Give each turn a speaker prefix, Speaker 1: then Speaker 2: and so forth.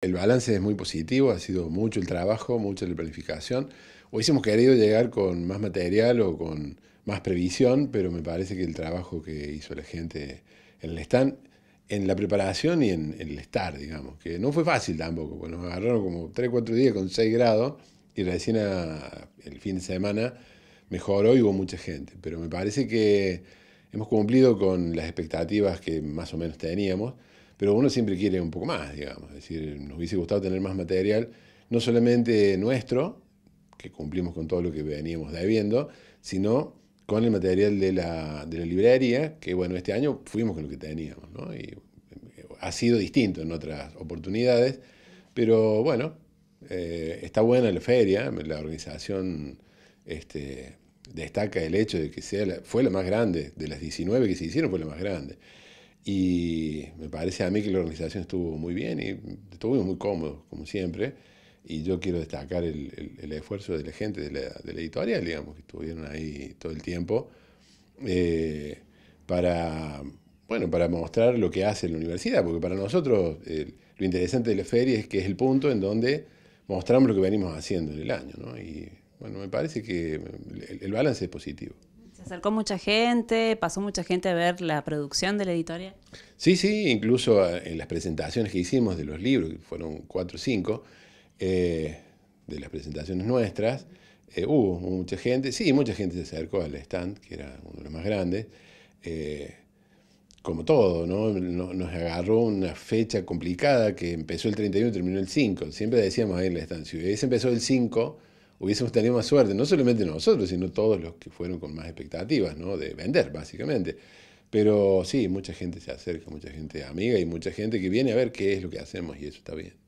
Speaker 1: El balance es muy positivo, ha sido mucho el trabajo, mucha la planificación. hemos querido llegar con más material o con más previsión, pero me parece que el trabajo que hizo la gente en el stand, en la preparación y en, el estar, digamos, que no fue fácil tampoco, porque nos agarraron como 3, 4 días con 6 grados y recién el fin de semana mejoró y hubo mucha gente. Pero me parece que hemos cumplido con las expectativas que más o menos teníamos pero uno siempre quiere un poco más, digamos. Es decir, nos hubiese gustado tener más material, no solamente nuestro, que cumplimos con todo lo que veníamos debiendo, sino con el material de la, de la librería, que bueno, este año fuimos con lo que teníamos, ¿no? Y eh, ha sido distinto en otras oportunidades, pero bueno, eh, está buena la feria, la organización este, destaca el hecho de que sea fue la más grande, de las 19 que se hicieron fue la más grande. Y me parece a mí que la organización estuvo muy bien y estuvimos muy cómodos, como siempre. Y yo quiero destacar el, esfuerzo de la gente de la, editorial, digamos, que estuvieron ahí todo el tiempo, eh, para, para mostrar lo que hace la universidad, porque para nosotros eh, lo interesante de la feria es que es el punto en donde mostramos lo que venimos haciendo en el año, ¿no? Y bueno, me parece que el balance es positivo. ¿Se acercó mucha gente? ¿Pasó mucha gente a ver la producción de la editorial? Sí, sí, incluso eh, en las presentaciones que hicimos de los libros, que fueron cuatro o cinco, eh, de las presentaciones nuestras, eh, hubo mucha gente, sí, mucha gente se acercó al stand, que era uno de los más grandes. como todo, ¿no? Nos agarró una fecha complicada que empezó el 31 y terminó el 5. Siempre decíamos ahí en la stand si se empezó el 5, hubiésemos tenido más suerte, no solamente nosotros, sino todos los que fueron con más expectativas, ¿no? De vender, básicamente. Pero sí, mucha gente se acerca, mucha gente amiga y mucha gente que viene a ver qué es lo que hacemos y eso está bien.